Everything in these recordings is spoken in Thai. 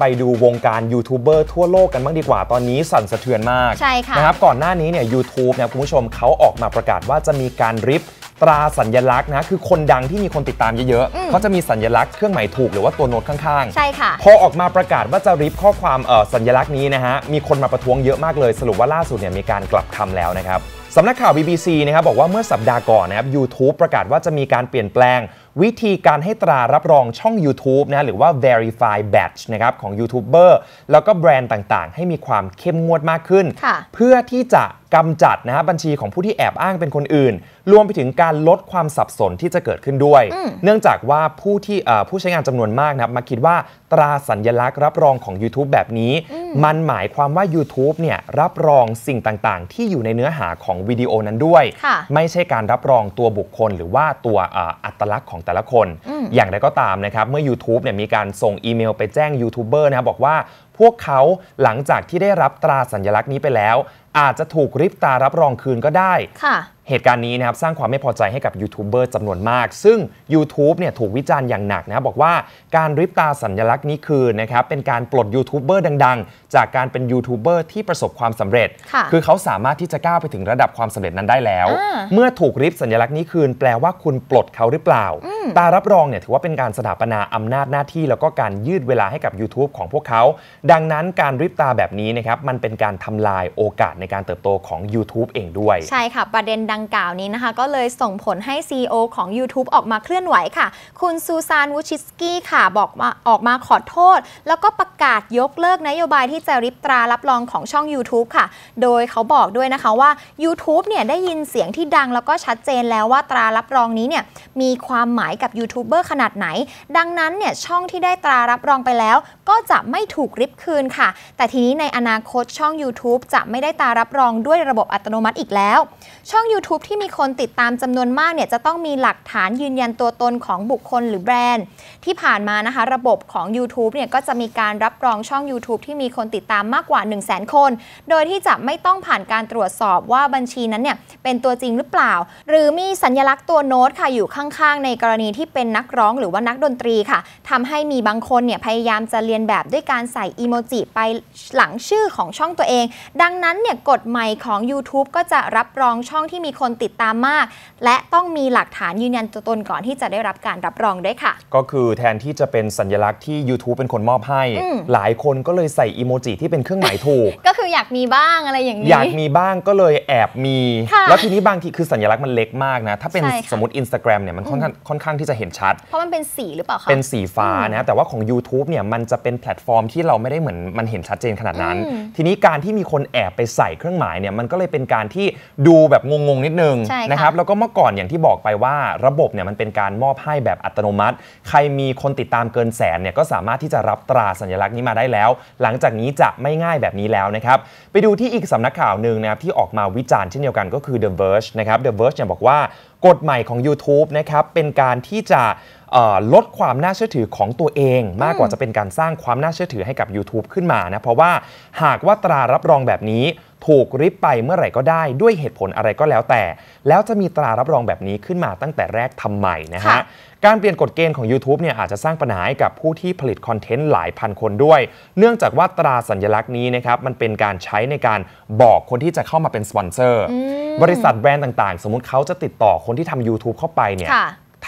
ไปดูวงการยูทูบเบอร์ทั่วโลกกันบ้างดีกว่า ตอนนี้สั่นสะเทือนมากใช่ค่ะนะครับก่อนหน้านี้เนี่ยยูทูบเนี่ยคุณผู้ชมเขาออกมาประกาศว่าจะมีการริบตราสัญญลักษณ์นะคือคนดังที่มีคนติดตามเยอะๆเขาจะมีสัญญลักษณ์เครื่องหมายถูกหรือว่าตัวโน้ตข้างๆใช่ค่ะพอออกมาประกาศว่าจะริบข้อความสัญญลักษณ์นี้นะฮะมีคนมาประท้วงเยอะมากเลยสรุปว่าล่าสุดเนี่ยมีการกลับคำแล้วนะครับสำนักข่าว BBC นะครับบอกว่าเมื่อสัปดาห์ก่อนนะครับ YouTube ประกาศว่าจะมีการเปลี่ยนแปลงวิธีการให้ตรารับรองช่อง YouTube นะหรือว่า Verify Badge นะครับของยูทูบเบอร์แล้วก็แบรนด์ต่างๆ ให้มีความเข้มงวดมากขึ้นเพื่อที่จะกำจัดนะฮะบัญชีของผู้ที่แอบอ้างเป็นคนอื่น รวมไปถึงการลดความสับสนที่จะเกิดขึ้นด้วย เนื่องจากว่าผู้ที่ผู้ใช้งานจำนวนมากนะครับ มาคิดว่าตราสัญญลักษณ์ รับรองของ YouTube แบบนี้ มันหมายความว่า YouTube เนี่ยรับรองสิ่งต่างๆ ที่อยู่ในเนื้อหาของวิดีโอนั้นด้วย ไม่ใช่การรับรองตัวบุคคลหรือว่าตัวอัตลักษณ์ของแต่ละคน อย่างไรก็ตามนะครับเมื่อ YouTube เนี่ยมีการส่งอีเมลไปแจ้งยูทูบเบอร์นะครับบอกว่าพวกเขาหลังจากที่ได้รับตราสัญลักษณ์นี้ไปแล้ว อาจจะถูกริบตารับรองคืนก็ได้ค่ะเหตุการณ์นี้นะครับสร้างความไม่พอใจให้กับยูทูบเบอร์จำนวนมาก ซึ่ง YouTube เนี่ยถูกวิจารณ์อย่างหนักนะบบอกว่าการริบตาสัญญลักษณ์นี้คือนะครับเป็นการปลดยูทูบเบอร์ดัง ๆ จากการเป็นยูทูบเบอร์ที่ประสบความสำเร็จ คือเขาสามารถที่จะก้าวไปถึงระดับความสำเร็จนั้นได้แล้ว เมื่อถูกริบสัญญลักษณ์นี้คืนแปลว่าคุณปลดเขาหรือเปล่า ตารับรองเนี่ยถือว่าเป็นการสถาปนาอำนาจหน้าที่ แล้วก็การยืดเวลาให้กับ YouTube ของพวกเขา ดังนั้นการริบตาแบบนี้นะครับมันเป็นการทำลายโอกาสในการเติบโตของ YouTube เองด้วยใช่ค่ะประเด็นดังกล่าวนี้นะคะก็เลยส่งผลให้ CEO ของ YouTube ออกมาเคลื่อนไหวค่ะ คุณซูซานวูชิสกี้ค่ะบอกมาออกมาขอโทษแล้วก็ประกาศยกเลิกนโยบายที่จะริบตรารับรองของช่อง YouTube ค่ะ โดยเขาบอกด้วยนะคะว่า YouTube เนี่ย ได้ยินเสียงที่ดังแล้วก็ชัดเจนแล้วว่าตรารับรองนี้เนี่ย มีความหมายกับยูทูบเบอร์ขนาดไหน ดังนั้นเนี่ยช่องที่ได้ตรารับรองไปแล้วก็จะไม่ถูกริบคืนค่ะ แต่ทีนี้ในอนาคตช่อง YouTube จะไม่ได้ตารับรองด้วยระบบอัตโนมัติอีกแล้ว ช่อง YouTube YouTube ที่มีคนติดตามจำนวนมากเนี่ยจะต้องมีหลักฐานยืนยันตัวตนของบุคคลหรือแบรนด์ ที่ผ่านมานะคะระบบของ YouTube เนี่ยก็จะมีการรับรองช่อง YouTube ที่มีคนติดตามมากกว่า1 0 0 0 0แสนคน โดยที่จะไม่ต้องผ่านการตรวจสอบว่าบัญชีนั้นเนี่ยเป็นตัวจริงหรือเปล่า หรือมีสัญลักษณ์ตัวโน้ตค่ะอยู่ข้างๆในกรณีที่เป็นนักร้องหรือว่านักดนตรีค่ะทำให้มีบางคนเนี่ยพยายามจะเรียนแบบด้วยการใส่อีโมจิไปหลังชื่อของช่องตัวเอง ดังนั้นเนี่ยกฎใหม่ของ YouTube ก็จะรับรองช่องที่มีมีคนติดตามมาก และต้องมีหลักฐานยืนยันตัวตนก่อนที่จะได้รับการรับรองด้วยค่ะ ก็คือแทนที่จะเป็นสัญลักษณ์ที่ YouTube เป็นคนมอบให้ หลายคนก็เลยใส่อีโมจิที่เป็นเครื่องหมายถูกก็คืออยากมีบ้างอะไรอย่างนี้ อยากมีบ้างก็เลยแอบมี แล้วทีนี้บางทีคือสัญลักษณ์มันเล็กมากนะถ้าเป็นสมมติ Instagram เนี่ยมันค่อนข้างค่อนข้างที่จะเห็นชัด เพราะมันเป็นสีหรือเปล่าคะเป็นสีฟ้านะแต่ว่าของ YouTube เนี่ยมันจะเป็นแพลตฟอร์มที่เราไม่ได้เหมือนมันเห็นชัดเจนขนาดนั้น ทีนี้การที่มีคนแอบไปใส่เครื่องหมายเนี่ยมันก็เลยเป็นการที่ดูแบบงงนิดนึงนะครับแล้วก็เมื่อก่อนอย่างที่บอกไปว่าระบบเนี่ยมันเป็นการมอบให้แบบอัตโนมัติ ใครมีคนติดตามเกินแสนเนี่ยก็สามารถที่จะรับตราสัญลักษณ์นี้มาได้แล้ว หลังจากนี้จะไม่ง่ายแบบนี้แล้วนะครับ ไปดูที่อีกสำนักข่าวหนึ่งนะครับที่ออกมาวิจารณ์เช่นเดียวกันก็คือ The Verge นะครับ The Verge เนี่ยบอกว่ากฎใหม่ของ YouTube นะครับเป็นการที่จะลดความน่าเชื่อถือของตัวเอง มากกว่าจะเป็นการสร้างความน่าเชื่อถือให้กับ YouTube ขึ้นมานะเพราะว่าหากว่าตรารับรองแบบนี้ถูกริบไปเมื่อไหร่ก็ได้ด้วยเหตุผลอะไรก็แล้วแต่ แล้วจะมีตรารับรองแบบนี้ขึ้นมาตั้งแต่แรกทำไมนะฮะ การเปลี่ยนกฎเกณฑ์ของ YouTube เนี่ยอาจจะสร้างปัญหาให้กับผู้ที่ผลิตคอนเทนต์หลายพันคนด้วย เนื่องจากว่าตราสัญลักษณ์นี้นะครับมันเป็นการใช้ในการบอกคนที่จะเข้ามาเป็นสปอนเซอร์บริษัทแบรนด์ต่างๆ สมมุติเขาจะติดต่อคนที่ทำ YouTube เข้าไปเนี่ย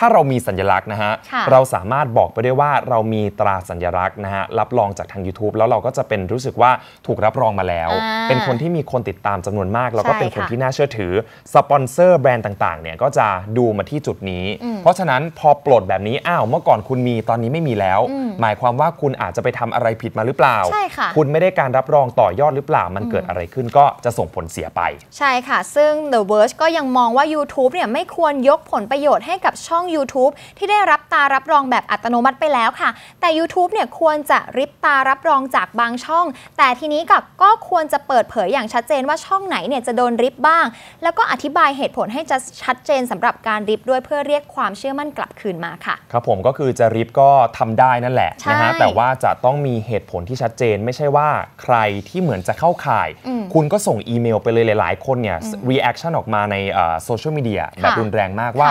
ถ้าเรามีสัญลักษณ์นะฮะเราสามารถบอกไปได้ว่าเรามีตราสัญลักษณ์นะฮะรับรองจากทาง YouTube แล้วเราก็จะเป็นรู้สึกว่าถูกรับรองมาแล้ว เป็นคนที่มีคนติดตามจำนวนมาก แล้วก็เป็นคนที่น่าเชื่อถือสปอนเซอร์แบรนด์ต่างๆเนี่ยก็จะดูมาที่จุดนี้ เพราะฉะนั้นพอปลดแบบนี้อ้าวเมื่อก่อนคุณมีตอนนี้ไม่มีแล้วหมายความว่าคุณอาจจะไปทำอะไรผิดมาหรือเปล่า ใช่ค่ะ คุณไม่ได้การรับรองต่อยอดหรือเปล่า มันเกิดอะไรขึ้นก็จะส่งผลเสียไป ใช่ค่ะ ซึ่ง The Verge ก็ยังมองว่า YouTube เนี่ยไม่ควรยกผลประโยชน์ให้กับช่อง YouTube ที่ได้รับตารับรองแบบอัตโนมัติไปแล้วค่ะ แต่ YouTube เนี่ยควรจะริบตารับรองจากบางช่อง แต่ทีนี้กับก็ควรจะเปิดเผยอย่างชัดเจนว่าช่องไหนเนี่ยจะโดนริบบ้าง แล้วก็อธิบายเหตุผลให้จะชัดเจนสำหรับการริบด้วยเพื่อเรียกความเชื่อมั่นกลับคืนมาค่ะ ครับผมก็คือจะริบก็ทำได้นั่นแหละละนะฮะ แต่ว่าจะต้องมีเหตุผลที่ชัดเจน ไม่ใช่ว่าใครที่เหมือนจะเข้าข่าย คุณก็ส่งอีเมลไปเลย หลายๆ คนเนี่ยรีแอคชั่นออกมาในโซเชียลมีเดีย แบบรุนแรงมากว่า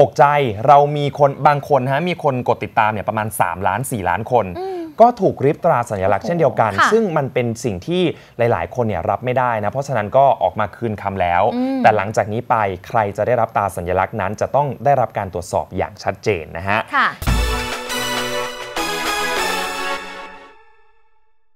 ตกใจเรามีคนบางคนฮะ มีคนกดติดตามเนี่ยประมาณ 3 ล้าน 4 ล้านคน ก็ถูกริบตราสัญลักษณ์เช่นเดียวกัน ซึ่งมันเป็นสิ่งที่หลายๆ คนเนี่ยรับไม่ได้นะเพราะฉะนั้นก็ออกมาคืนคำแล้ว แต่หลังจากนี้ไปใครจะได้รับตาสัญลักษณ์นั้นจะต้องได้รับการตรวจสอบอย่างชัดเจนนะฮะ